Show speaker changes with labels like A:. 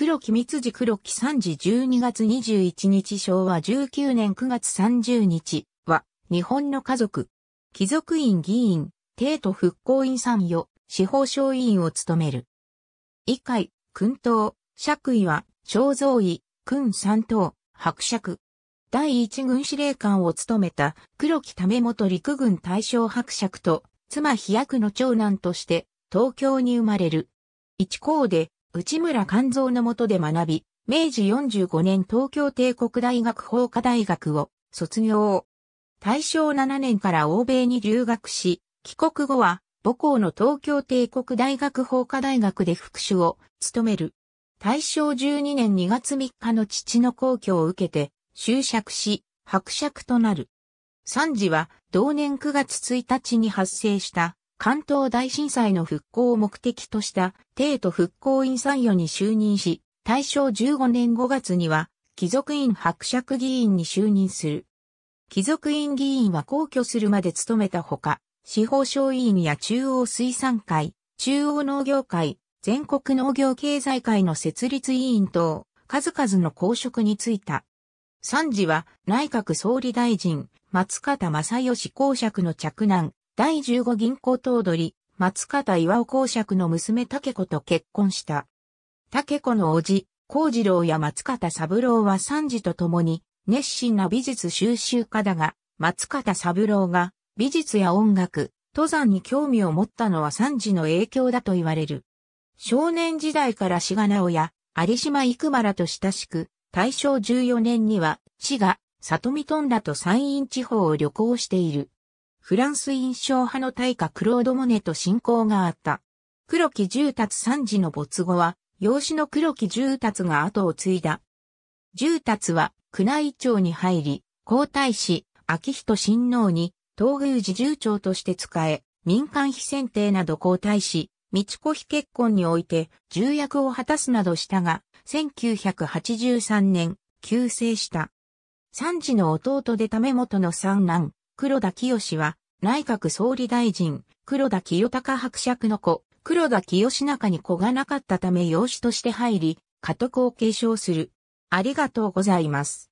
A: 黒木三次黒木三次12月21日昭和19年9月30日は、日本の家族、貴族院議員、帝都復興院参与、司法省委員を務める。以回、君党、爵位は、肖像位、君三等、伯爵。第一軍司令官を務めた黒木為元陸軍大将伯爵と、妻飛躍の長男として、東京に生まれる。一校で、内村勘蔵の下で学び、明治45年東京帝国大学法科大学を卒業。大正7年から欧米に留学し、帰国後は母校の東京帝国大学法科大学で副手を務める。大正12年2月3日の父の皇居を受けて、就職し、伯爵となる。三次は同年9月1日に発生した関東大震災の復興を目的とした帝都復興院参与に就任し、大正15年5月には貴族院伯爵議員に就任する。貴族院議員は皇居するまで務めたほか、司法省委員や中央水産会、中央農業会、全国農業経済会の設立委員等、数々の公職に就いた。参事は内閣総理大臣、松方正義公爵の嫡男、第15銀行頭取、松方岩尾公爵の娘竹子と結婚した。竹子の叔父、幸次郎や松方三郎は三次と共に、熱心な美術収集家だが、松方三郎が美術や音楽、登山に興味を持ったのは三次の影響だと言われる。少年時代から志賀直や有島幾馬らと親しく、大正14年には、志賀、里見とんらと山陰地方を旅行している。フランス印象派の大家クロード・モネと親交があった。黒木重達三次の没後は、養子の黒木重達が後を継いだ。重達は宮内庁に入り、皇太子、秋仁親王に、東宮寺重長として仕え、民間非選定など皇太子、道子妃結婚において重役を果たすなどしたが、1983年、急逝した。三次の弟で為元の三男、黒田清は、内閣総理大臣、黒田清隆伯爵の子、黒田清中に子がなかったため養子として入り、家督を継承する。ありがとうございます。